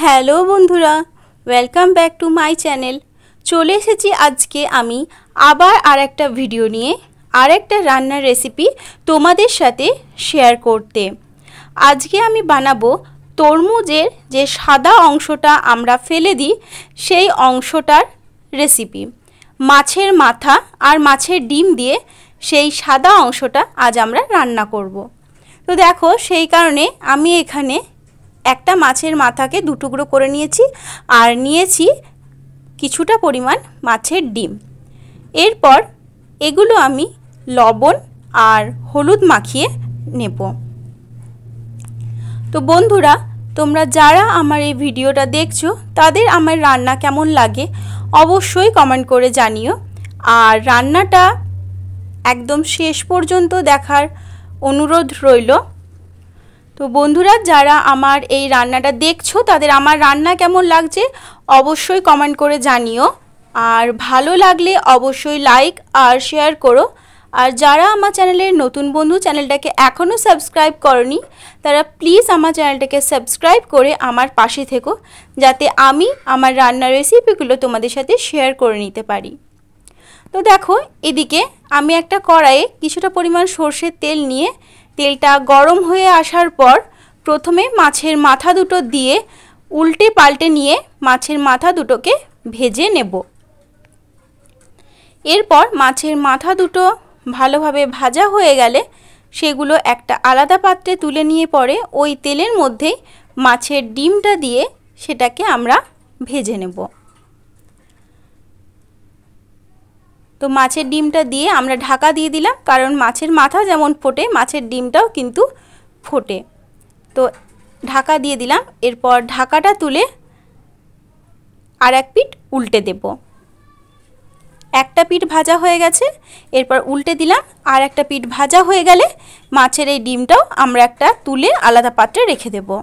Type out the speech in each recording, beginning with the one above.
Hello বন্ধুরা welcome back to my channel চলে এসেছি আজকে আমি আবার আর একটা ভিডিও নিয়ে আর একটা রান্নার রেসিপি তোমাদের সাথে শেয়ার করতে আজকে আমি বানাবো তরমুজের যে সাদা অংশটা আমরা ফেলে দিই সেই অংশটার রেসিপি মাছের মাথা আর মাছের ডিম দিয়ে সেই সাদা অংশটা আজ আমরা রান্না করব। তো দেখো সেই কারণে আমি এখানে একটা মাছের মাথাকে দুটুকরো করে নিয়েছি আর নিয়েছি কিছুটা পরিমাণ মাছের ডিম এরপর এগুলো আমি লবণ আর হলুদ মাখিয়ে নেব তো বন্ধুরা তোমরা যারা আমার এই ভিডিওটা দেখছো তাদের আমার রান্না কেমন লাগে অবশ্যই কমেন্ট করে জানিও আর রান্নাটা একদম শেষ পর্যন্ত দেখার অনুরোধ রইল তো বন্ধুরা যারা আমার এই রান্নাটা দেখছো তাদের আমার রান্না কেমন লাগছে অবশ্যই কমেন্ট করে জানিও আর ভালো লাগলে অবশ্যই লাইক আর শেয়ার করো আর যারা আমার চ্যানেলের নতুন বন্ধু চ্যানেলটাকে এখনও সাবস্ক্রাইব করনি তারা প্লিজ আমার চ্যানেলটাকে সাবস্ক্রাইব করে আমার পাশে থেকো যাতে আমি আমার রান্নার রেসিপিগুলো তোমাদের সাথে শেয়ার করে নিতে পারি তো দেখো এদিকে আমি একটা কড়াইয়ে কিছুটা পরিমাণ সর্ষের তেল নিয়ে তেলটা গরম হয়ে আসার পর প্রথমে মাছের মাথা দুটো দিয়ে উল্টে পাল্টে নিয়ে মাছের মাথা দুটোকে ভেজে নেব এরপর মাছের মাথা দুটো ভালোভাবে ভাজা হয়ে গেলে সেগুলো একটা আলাদা পাত্রে তুলে নিয়ে পরে ওই তেলের মধ্যেই মাছের ডিমটা দিয়ে সেটাকে আমরা ভেজে নেব তো মাছের ডিমটা দিয়ে আমরা ঢাকা দিয়ে দিলাম কারণ মাছের মাথা যেমন ফোটে মাছের ডিমটাও কিন্তু ফোটে তো ঢাকা দিয়ে দিলাম এরপর ঢাকাটা তুলে আর এক পিঠ উল্টে দেব একটা পিঠ ভাজা হয়ে গেছে এরপর উল্টে দিলাম আর একটা পিঠ ভাজা হয়ে গেলে মাছের এই ডিমটাও আমরা একটা তুলে আলাদা পাত্রে রেখে দেবো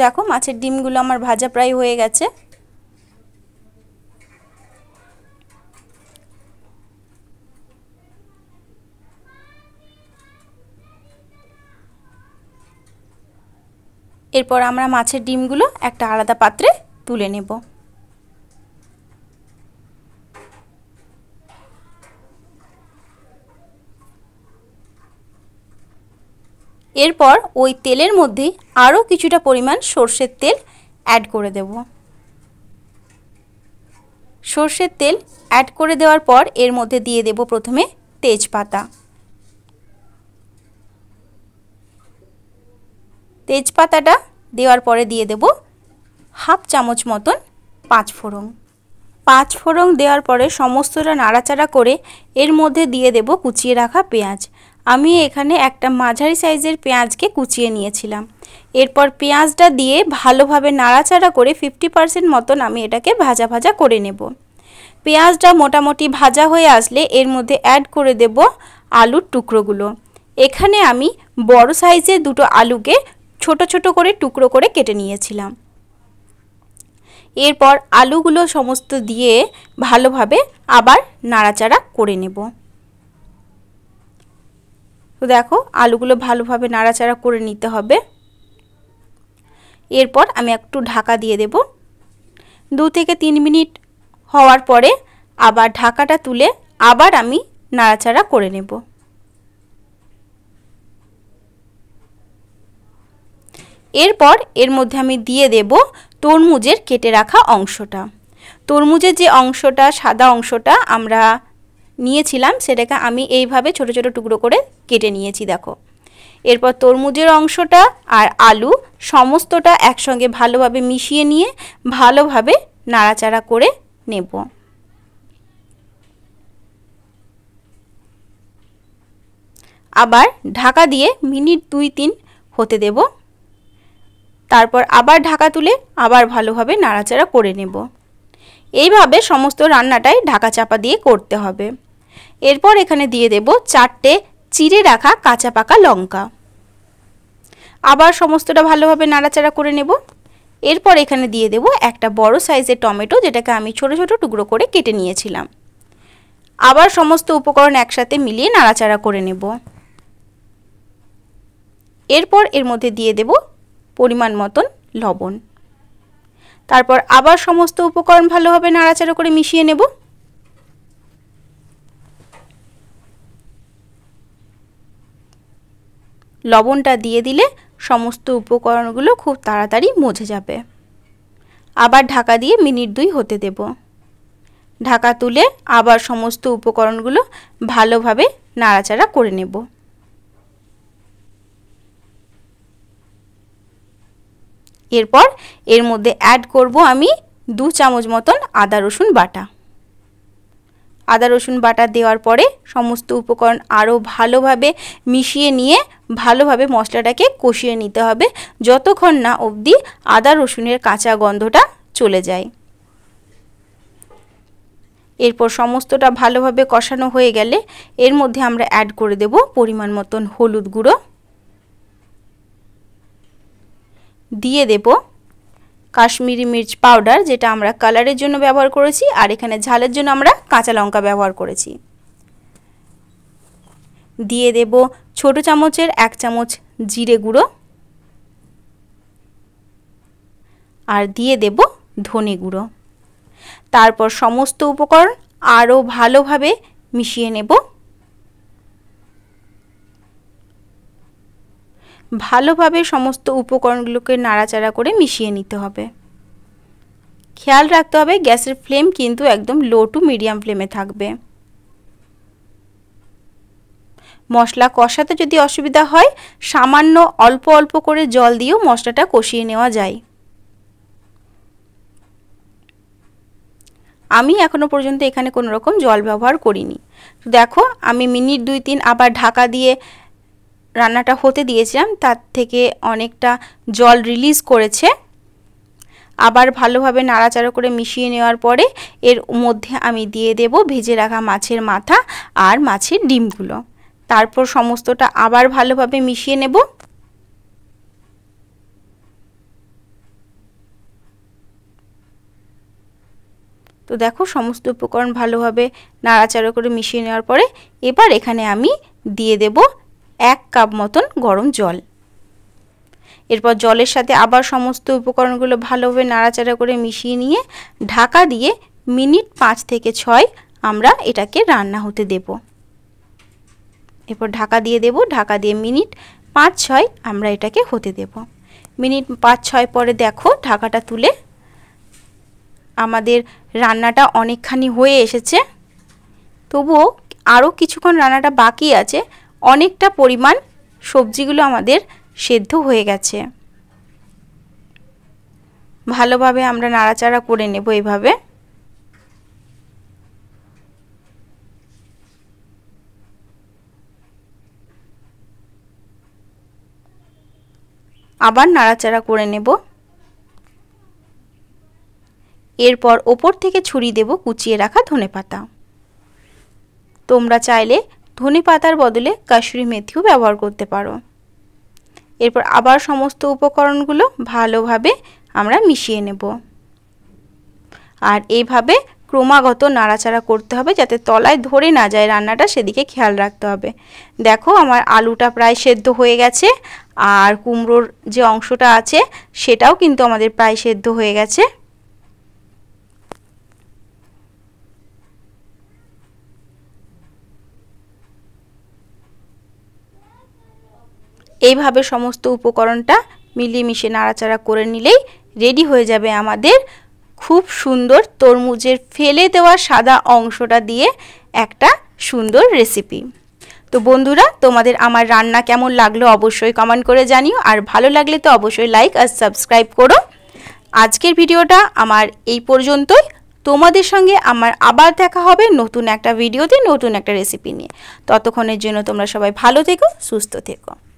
দেখো মাছের ডিমগুলো আমার ভাজা প্রায় হয়ে গেছে এরপর আমরা মাছের ডিমগুলো একটা আলাদা পাত্রে তুলে নেব এরপর ওই তেলের মধ্যেই আরও কিছুটা পরিমাণ সর্ষের তেল অ্যাড করে দেব সর্ষের তেল অ্যাড করে দেওয়ার পর এর মধ্যে দিয়ে দেব প্রথমে তেজপাতা তেজপাতাটা দেওয়ার পরে দিয়ে দেব হাফ চামচ মতন পাঁচ ফোড়ন পাঁচ ফোড়ন দেওয়ার পরে সমস্তটা নাড়াচাড়া করে এর মধ্যে দিয়ে দেব কুচিয়ে রাখা পেঁয়াজ আমি এখানে একটা মাঝারি সাইজের পেঁয়াজকে কুচিয়ে নিয়েছিলাম এরপর পেঁয়াজটা দিয়ে ভালোভাবে নাড়াচাড়া করে ফিফটি পারসেন্ট মতন আমি এটাকে ভাজা ভাজা করে নেব পেঁয়াজটা মোটামুটি ভাজা হয়ে আসলে এর মধ্যে অ্যাড করে দেব আলুর টুকরোগুলো এখানে আমি বড় সাইজের দুটো আলুকে ছোট ছোট করে টুকরো করে কেটে নিয়েছিলাম এরপর আলুগুলো সমস্ত দিয়ে ভালোভাবে আবার নাড়াচাড়া করে নেব তো দেখো আলুগুলো ভালোভাবে নাড়াচাড়া করে নিতে হবে এরপর আমি একটু ঢাকা দিয়ে দেব দু থেকে তিন মিনিট হওয়ার পরে আবার ঢাকাটা তুলে আবার আমি নাড়াচাড়া করে নেব এরপর এর মধ্যে আমি দিয়ে দেব তরমুজের কেটে রাখা অংশটা তরমুজের যে অংশটা সাদা অংশটা আমরা নিয়েছিলাম সেটাকে আমি এইভাবে ছোট ছোট টুকরো করে কেটে নিয়েছি দেখো এরপর তরমুজের অংশটা আর আলু সমস্তটা একসঙ্গে ভালোভাবে মিশিয়ে নিয়ে ভালোভাবে নাড়াচাড়া করে নেব আবার ঢাকা দিয়ে মিনিট দুই তিন হতে দেব তারপর আবার ঢাকা তুলে আবার ভালোভাবে নাড়াচাড়া করে নেব এইভাবে সমস্ত রান্নাটাই ঢাকা চাপা দিয়ে করতে হবে এরপর এখানে দিয়ে দেব চারটে চিড়ে রাখা কাঁচা পাকা লঙ্কা আবার সমস্তটা ভালোভাবে নাড়াচাড়া করে নেব এরপর এখানে দিয়ে দেব একটা বড় সাইজের টমেটো যেটাকে আমি ছোট ছোট টুকরো করে কেটে নিয়েছিলাম আবার সমস্ত উপকরণ একসাথে মিলিয়ে নাড়াচাড়া করে নেব এরপর এর মধ্যে দিয়ে দেব পরিমাণ মতন লবণ তারপর আবার সমস্ত উপকরণ ভালোভাবে নাড়াচাড়া করে মিশিয়ে নেব লবণটা দিয়ে দিলে সমস্ত উপকরণগুলো খুব তাড়াতাড়ি মজে যাবে আবার ঢাকা দিয়ে মিনিট দুই হতে দেব ঢাকা তুলে আবার সমস্ত উপকরণগুলো ভালোভাবে নাড়াচাড়া করে নেব এরপর এর মধ্যে অ্যাড করব আমি দু চামচ মতন আদা রসুন বাটা আদা রসুন বাটা দেওয়ার পরে সমস্ত উপকরণ আরও ভালোভাবে মিশিয়ে নিয়ে ভালোভাবে মশলাটাকে কষিয়ে নিতে হবে যতক্ষণ না অবধি আদা রসুনের কাঁচা গন্ধটা চলে যায় এরপর সমস্তটা ভালোভাবে কষানো হয়ে গেলে এর মধ্যে আমরা অ্যাড করে দেব পরিমাণ মতন হলুদ গুঁড়ো দিয়ে দেবো কাশ্মীরি মির্চ পাউডার যেটা আমরা কালারের জন্য ব্যবহার করেছি আর এখানে ঝালের জন্য আমরা কাঁচা লঙ্কা ব্যবহার করেছি দিয়ে দেব ছোট চামচের এক চামচ জিরে গুঁড়ো আর দিয়ে দেব ধনে গুঁড়ো তারপর সমস্ত উপকরণ আরও ভালোভাবে মিশিয়ে নেব ভালোভাবে সমস্ত উপকরণগুলোকে নাড়াচাড়া করে মিশিয়ে নিতে হবে খেয়াল রাখতে হবে গ্যাসের ফ্লেম কিন্তু একদম লো টু মিডিয়াম ফ্লেমে থাকবে মশলা কষাতে যদি অসুবিধা হয় সামান্য অল্প অল্প করে জল দিয়েও মশলাটা কষিয়ে নেওয়া যায় আমি এখনও পর্যন্ত এখানে কোনো রকম জল ব্যবহার করিনি দেখো আমি মিনিট দুই তিন আবার ঢাকা দিয়ে রান্নাটা হতে দিয়েছিলাম তার থেকে অনেকটা জল রিলিজ করেছে আবার ভালোভাবে নাড়াচাড়া করে মিশিয়ে নেওয়ার পরে এর মধ্যে আমি দিয়ে দেব ভেজে রাখা মাছের মাথা আর মাছের ডিমগুলো তারপর সমস্তটা আবার ভালোভাবে মিশিয়ে নেব তো দেখো সমস্ত উপকরণ ভালোভাবে নাড়াচাড়া করে মিশিয়ে নেওয়ার পরে এবার এখানে আমি দিয়ে দেবো এক কাপ মতন গরম জল এরপর জলের সাথে আবার সমস্ত উপকরণগুলো ভালোভাবে নাড়াচাড়া করে মিশিয়ে নিয়ে ঢাকা দিয়ে মিনিট পাঁচ থেকে ছয় আমরা এটাকে রান্না হতে দেব এরপর ঢাকা দিয়ে দেব ঢাকা দিয়ে মিনিট পাঁচ ছয় আমরা এটাকে হতে দেব মিনিট পাঁচ ছয় পরে দেখো ঢাকাটা তুলে আমাদের রান্নাটা অনেকখানি হয়ে এসেছে তবুও আরও কিছুক্ষণ রান্নাটা বাকি আছে অনেকটা পরিমাণ সবজিগুলো আমাদের সেদ্ধ হয়ে গেছে ভালোভাবে আমরা নাড়াচাড়া করে নেব এইভাবে আবার নাড়াচাড়া করে নেব এরপর ওপর থেকে ছুরি দেব কুচিয়ে রাখা ধনে পাতা তোমরা চাইলে ধনে পাতার বদলে কাশুরি মেথিও ব্যবহার করতে পারো এরপর আবার সমস্ত উপকরণগুলো ভালোভাবে আমরা মিশিয়ে নেব আর এইভাবে ক্রমাগত নাড়াচাড়া করতে হবে যাতে তলায় ধরে না যায় রান্নাটা সেদিকে খেয়াল রাখতে হবে দেখো আমার আলুটা প্রায় সেদ্ধ হয়ে গেছে আর কুমড়োর যে অংশটা আছে সেটাও কিন্তু আমাদের প্রায় সেদ্ধ হয়ে গেছে এইভাবে সমস্ত উপকরণটা মিলিয়ে মিশে নাড়াচাড়া করে নিলেই রেডি হয়ে যাবে আমাদের খুব সুন্দর তরমুজের ফেলে দেওয়া সাদা অংশটা দিয়ে একটা সুন্দর রেসিপি তো বন্ধুরা তোমাদের আমার রান্না কেমন লাগলো অবশ্যই কমেন্ট করে জানিও আর ভালো লাগলে তো অবশ্যই লাইক আর সাবস্ক্রাইব করো আজকের ভিডিওটা আমার এই পর্যন্তই তোমাদের সঙ্গে আমার আবার দেখা হবে নতুন একটা ভিডিওতে নতুন একটা রেসিপি নিয়ে ততক্ষণের জন্য তোমরা সবাই ভালো থেকো সুস্থ থেকো